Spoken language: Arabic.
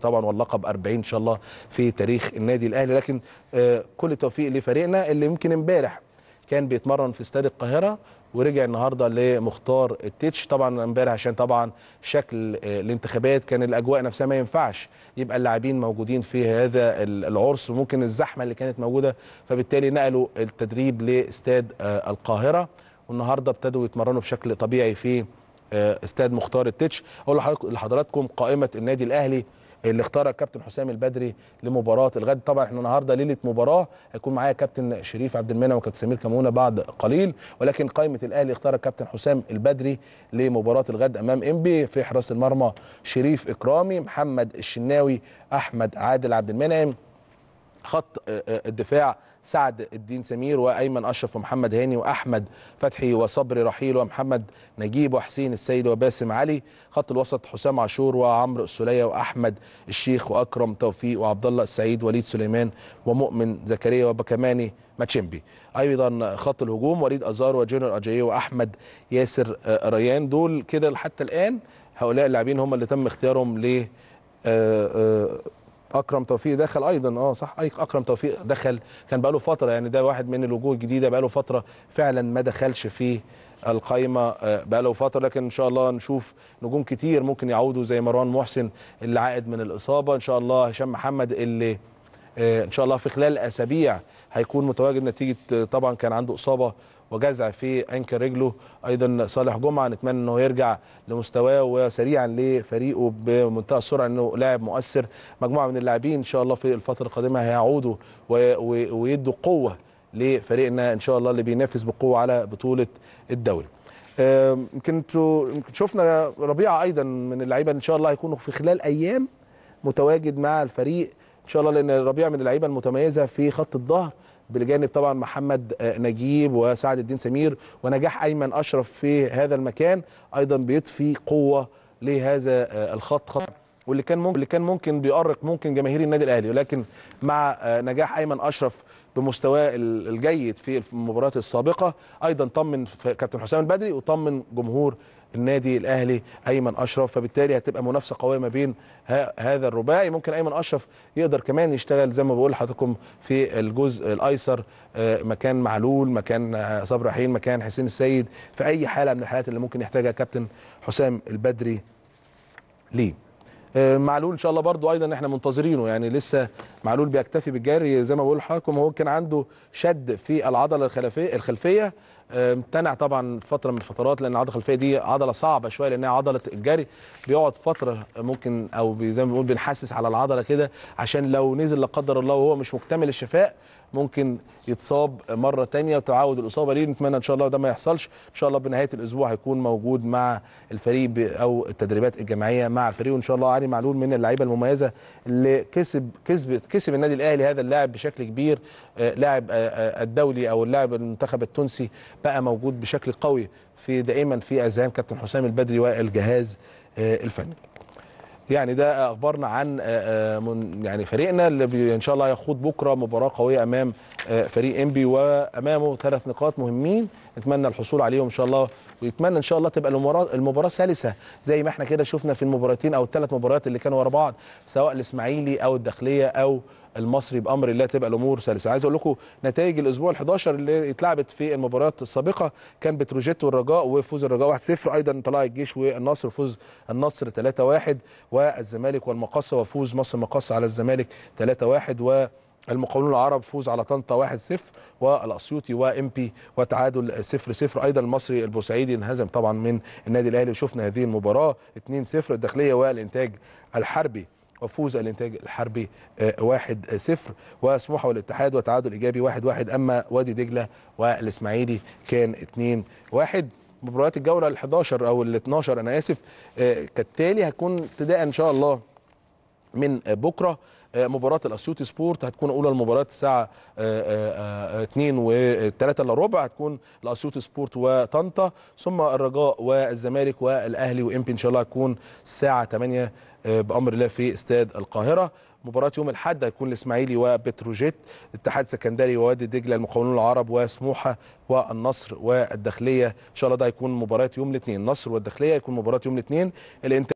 طبعا واللقب 40 ان شاء الله في تاريخ النادي الاهلي لكن آه، كل التوفيق لفريقنا اللي يمكن امبارح كان بيتمرن في استاد القاهره ورجع النهارده لمختار التيتش طبعا امبارح عشان طبعا شكل آه، الانتخابات كان الاجواء نفسها ما ينفعش يبقى اللاعبين موجودين في هذا العرس وممكن الزحمه اللي كانت موجوده فبالتالي نقلوا التدريب لاستاد آه، القاهره والنهارده ابتدوا يتمرنوا بشكل طبيعي في استاد مختار التيتش اقول لحضراتكم قائمه النادي الاهلي اللي اختارها الكابتن حسام البدري لمباراه الغد طبعا احنا النهارده ليله مباراه هيكون معايا كابتن شريف عبد المنعم وكابتن سمير كمونه بعد قليل ولكن قائمه الاهلي اختارها الكابتن حسام البدري لمباراه الغد امام انبي في حراس المرمى شريف اكرامي محمد الشناوي احمد عادل عبد المنعم خط آه، آه، الدفاع سعد الدين سمير وايمن اشرف ومحمد هاني واحمد فتحي وصبري رحيل ومحمد نجيب وحسين السيد وباسم علي خط الوسط حسام عاشور وعمرو السليه واحمد الشيخ واكرم توفيق وعبد الله السعيد وليد سليمان ومؤمن زكريا وبكماني ماتشيمبي ايضا خط الهجوم وليد ازار وجونيور اجاي واحمد ياسر آه، ريان دول كده حتى الان هؤلاء اللاعبين هم اللي تم اختيارهم ل اكرم توفيق دخل ايضا اه صح اكرم توفيق دخل كان بقاله فتره يعني ده واحد من الوجوه الجديده بقاله فتره فعلا ما دخلش في القايمه آه، بقاله فتره لكن ان شاء الله نشوف نجوم كتير ممكن يعودوا زي مروان محسن اللي عائد من الاصابه ان شاء الله هشام محمد اللي آه، ان شاء الله في خلال اسابيع هيكون متواجد نتيجه آه، طبعا كان عنده اصابه وجزع في انكر رجله ايضا صالح جمعه نتمنى انه يرجع لمستواه وسريعا لفريقه بمنتهى السرعه انه لاعب مؤثر مجموعه من اللاعبين ان شاء الله في الفتره القادمه هيعودوا ويدوا قوه لفريقنا ان شاء الله اللي بينافس بقوه على بطوله الدوري يمكن انتوا شفنا ربيعه ايضا من اللعيبه ان شاء الله هيكونوا في خلال ايام متواجد مع الفريق ان شاء الله لان ربيعه من اللعيبه المتميزه في خط الظهر بالجانب طبعا محمد آه، نجيب وسعد الدين سمير ونجاح ايمن اشرف في هذا المكان ايضا بيضفي قوه لهذا آه، الخط خط واللي كان ممكن اللي كان ممكن بيؤرق ممكن جماهير النادي الاهلي ولكن مع آه، نجاح ايمن اشرف بمستواه الجيد في المباريات السابقه ايضا طمن كابتن حسام البدري وطمن جمهور النادي الاهلي ايمن اشرف فبالتالي هتبقى منافسه قويه ما بين هذا الرباعي ممكن ايمن اشرف يقدر كمان يشتغل زي ما بقول لحضراتكم في الجزء الايسر آه، مكان معلول مكان آه، صبري رحيل مكان حسين السيد في اي حاله من الحالات اللي ممكن يحتاجها كابتن حسام البدري ليه آه، معلول ان شاء الله برضو ايضا احنا منتظرينه يعني لسه معلول بيكتفي بالجري زي ما بقول لحضراتكم هو كان عنده شد في العضله الخلفيه الخلفيه آه، امتنع طبعا فتره من الفترات لان العضله الخلفيه دي عضله صعبه شويه لانها عضله الجري بيقعد فتره ممكن او زي ما بنقول بنحسس على العضله كده عشان لو نزل لا قدر الله وهو مش مكتمل الشفاء ممكن يتصاب مره ثانيه وتعود الاصابه ليه نتمنى ان شاء الله ده ما يحصلش ان شاء الله بنهايه الاسبوع هيكون موجود مع الفريق او التدريبات الجماعيه مع الفريق وان شاء الله علي معلول من اللعيبه المميزه اللي كسب كسب كسب النادي الاهلي هذا اللاعب بشكل كبير آه، لاعب آه، آه، الدولي او اللاعب المنتخب التونسي بقى موجود بشكل قوي في دائما في اذهان كابتن حسام البدري والجهاز الفني يعني ده اخبارنا عن آه، آه، يعني فريقنا اللي ان شاء الله هيخوض بكره مباراه قويه امام آه، فريق انبي وامامه ثلاث نقاط مهمين نتمنى الحصول عليهم ان شاء الله ويتمنى ان شاء الله تبقى المباراه المباراه سلسه زي ما احنا كده شفنا في المباراتين او الثلاث مباريات اللي كانوا ورا بعض سواء الاسماعيلي او الداخليه او المصري بامر الله تبقى الامور سلسه عايز اقول لكم نتائج الاسبوع ال11 اللي اتلعبت في المباريات السابقه كان بتروجيت والرجاء وفوز الرجاء 1-0 ايضا طلع الجيش والنصر فوز النصر 3-1 والزمالك والمقصه وفوز مصر المقصه على الزمالك 3-1 و المقاولون العرب فوز على طنطا 1-0 والاسيوطي وامبي وتعادل 0-0 ايضا المصري البورسعيدي انهزم طبعا من النادي الاهلي وشفنا هذه المباراه 2-0 الداخليه والانتاج الحربي وفوز الانتاج الحربي 1-0 وسموحه والاتحاد وتعادل ايجابي 1-1 اما وادي دجله والاسماعيلي كان 2-1 مباريات الجوله ال 11 او ال 12 انا اسف آه، كالتالي هتكون ابتداء ان شاء الله من بكره آه، مباراه الاسيوطي سبورت هتكون اولى المباريات الساعه 2 و 3 الا ربع هتكون الاسيوطي سبورت وطنطا ثم الرجاء والزمالك والاهلي وامبي ان شاء الله هتكون الساعه 8 آه، بامر الله في استاد القاهره مباراة يوم الأحد هيكون الإسماعيلي وبتروجيت، الاتحاد السكندري ووادي دجلة المقاولون العرب وسموحة والنصر والداخلية، إن شاء الله ده هيكون مباراة يوم الاثنين، النصر والداخلية هيكون مباراة يوم الاثنين،